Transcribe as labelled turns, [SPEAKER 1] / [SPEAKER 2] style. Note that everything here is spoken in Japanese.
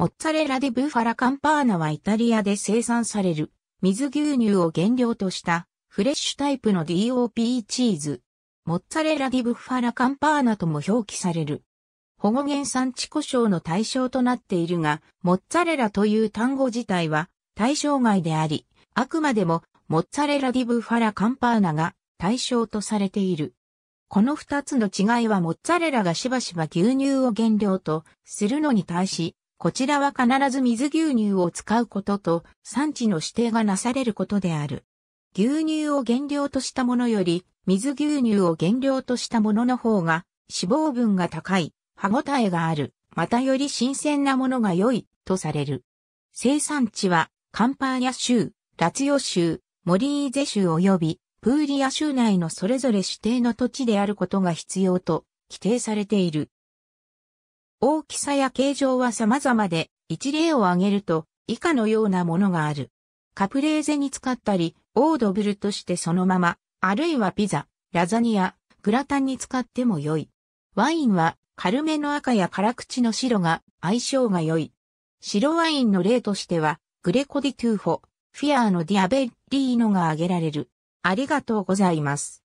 [SPEAKER 1] モッツァレラ・デ・ブファラ・カンパーナはイタリアで生産される水牛乳を原料としたフレッシュタイプの DOP チーズ。モッツァレラ・ディ・ブッファラ・カンパーナとも表記される。保護原産地故障の対象となっているが、モッツァレラという単語自体は対象外であり、あくまでもモッツァレラ・ディ・ブッファラ・カンパーナが対象とされている。この二つの違いはモッツァレラがしばしば牛乳を原料とするのに対し、こちらは必ず水牛乳を使うことと産地の指定がなされることである。牛乳を原料としたものより水牛乳を原料としたものの方が脂肪分が高い、歯ごたえがある、またより新鮮なものが良いとされる。生産地はカンパーニャ州、ラツヨ州、モリーゼ州及びプーリア州内のそれぞれ指定の土地であることが必要と規定されている。大きさや形状は様々で、一例を挙げると、以下のようなものがある。カプレーゼに使ったり、オードブルとしてそのまま、あるいはピザ、ラザニア、グラタンに使っても良い。ワインは、軽めの赤や辛口の白が相性が良い。白ワインの例としては、グレコディトゥーフォ、フィアーのディアベリーノが挙げられる。ありがとうございます。